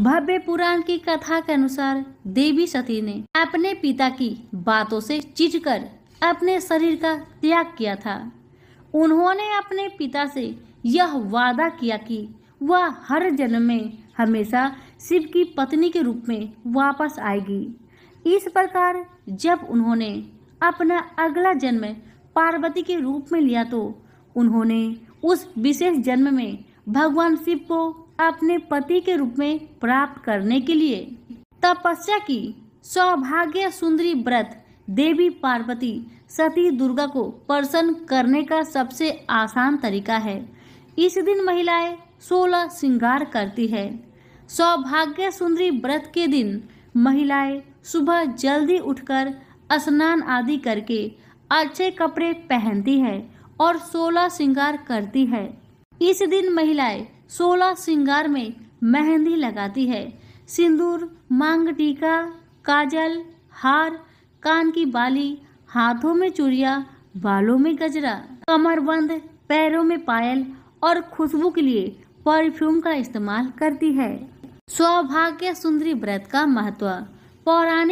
भव्य पुराण की कथा के अनुसार देवी सती ने अपने पिता की बातों से चिज कर अपने शरीर का त्याग किया था उन्होंने अपने पिता से यह वादा किया कि वह हर जन्म में हमेशा शिव की पत्नी के रूप में वापस आएगी इस प्रकार जब उन्होंने अपना अगला जन्म पार्वती के रूप में लिया तो उन्होंने उस विशेष जन्म में भगवान शिव को अपने पति के रूप में प्राप्त करने के लिए तपस्या की सौभाग्य सुंदरी व्रत देवी पार्वती सती दुर्गा को प्रसन्न करने का सबसे आसान तरीका है इस दिन महिलाएं सोलह श्रृंगार करती है सौभाग्य सुंदरी व्रत के दिन महिलाएं सुबह जल्दी उठकर स्नान आदि करके अच्छे कपड़े पहनती है और सोलह श्रृंगार करती है इस दिन महिलाएं सोलह श्रृंगार में मेहंदी लगाती है सिंदूर मांग टीका काजल हार कान की बाली हाथों में चूड़िया बालों में गजरा कमरबंद पैरों में पायल और खुशबू के लिए परफ्यूम का इस्तेमाल करती है सौभाग्य सुंदरी व्रत का महत्व पौराणिक